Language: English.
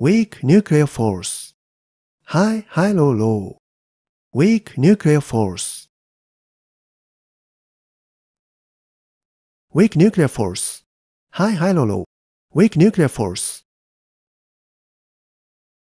Weak nuclear force. High, high, low, low. Weak nuclear force. Weak nuclear force. High, high, low, low. Weak nuclear force.